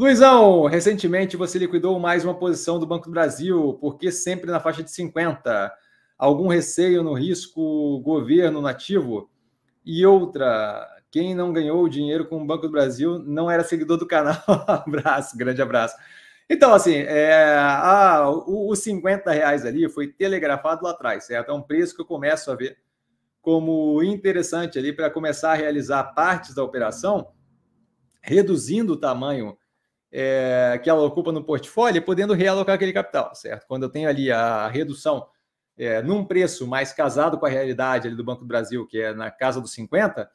Luizão, recentemente você liquidou mais uma posição do Banco do Brasil, porque sempre na faixa de 50. Algum receio no risco governo nativo? E outra, quem não ganhou dinheiro com o Banco do Brasil não era seguidor do canal. abraço, grande abraço. Então, assim, é, ah, os 50 reais ali foi telegrafado lá atrás, certo? É um preço que eu começo a ver como interessante ali para começar a realizar partes da operação, reduzindo o tamanho é, que ela ocupa no portfólio, podendo realocar aquele capital, certo? Quando eu tenho ali a redução é, num preço mais casado com a realidade ali do Banco do Brasil, que é na casa dos 50,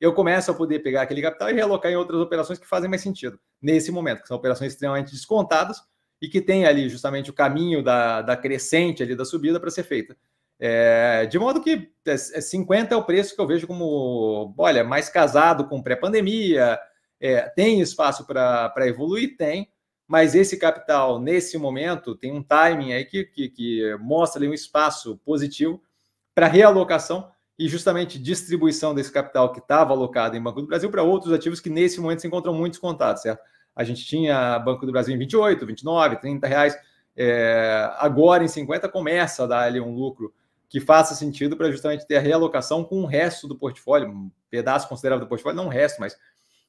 eu começo a poder pegar aquele capital e realocar em outras operações que fazem mais sentido nesse momento, que são operações extremamente descontadas e que tem ali justamente o caminho da, da crescente ali da subida para ser feita. É, de modo que 50 é, é, é o preço que eu vejo como, olha, mais casado com pré-pandemia, é, tem espaço para evoluir? Tem, mas esse capital, nesse momento, tem um timing aí que, que, que mostra ali um espaço positivo para realocação e justamente distribuição desse capital que estava alocado em Banco do Brasil para outros ativos que nesse momento se encontram muito descontados, certo? A gente tinha Banco do Brasil em 28, 29, 30 reais, é, agora em 50 começa a dar ali um lucro que faça sentido para justamente ter a realocação com o resto do portfólio, um pedaço considerável do portfólio, não o resto, mas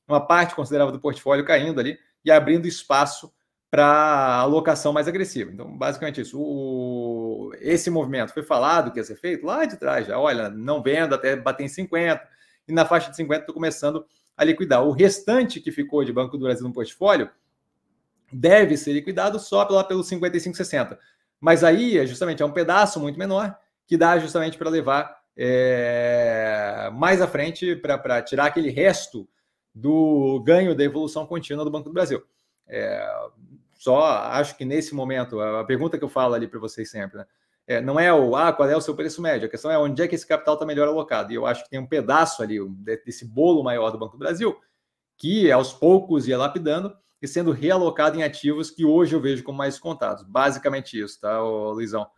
uma parte considerável do portfólio caindo ali e abrindo espaço para alocação mais agressiva. Então, basicamente isso. O, esse movimento foi falado que ia ser feito lá de trás, já. Olha, não vendo até bater em 50, e na faixa de 50 estou começando a liquidar. O restante que ficou de Banco do Brasil no portfólio deve ser liquidado só pela pelos 55, Mas aí, é justamente, é um pedaço muito menor que dá justamente para levar é, mais à frente, para tirar aquele resto do ganho da evolução contínua do Banco do Brasil. É, só acho que nesse momento, a pergunta que eu falo ali para vocês sempre, né? É, não é o ah, qual é o seu preço médio, a questão é onde é que esse capital está melhor alocado. E eu acho que tem um pedaço ali desse bolo maior do Banco do Brasil que aos poucos ia lapidando e sendo realocado em ativos que hoje eu vejo como mais contados. Basicamente isso, tá, Luizão?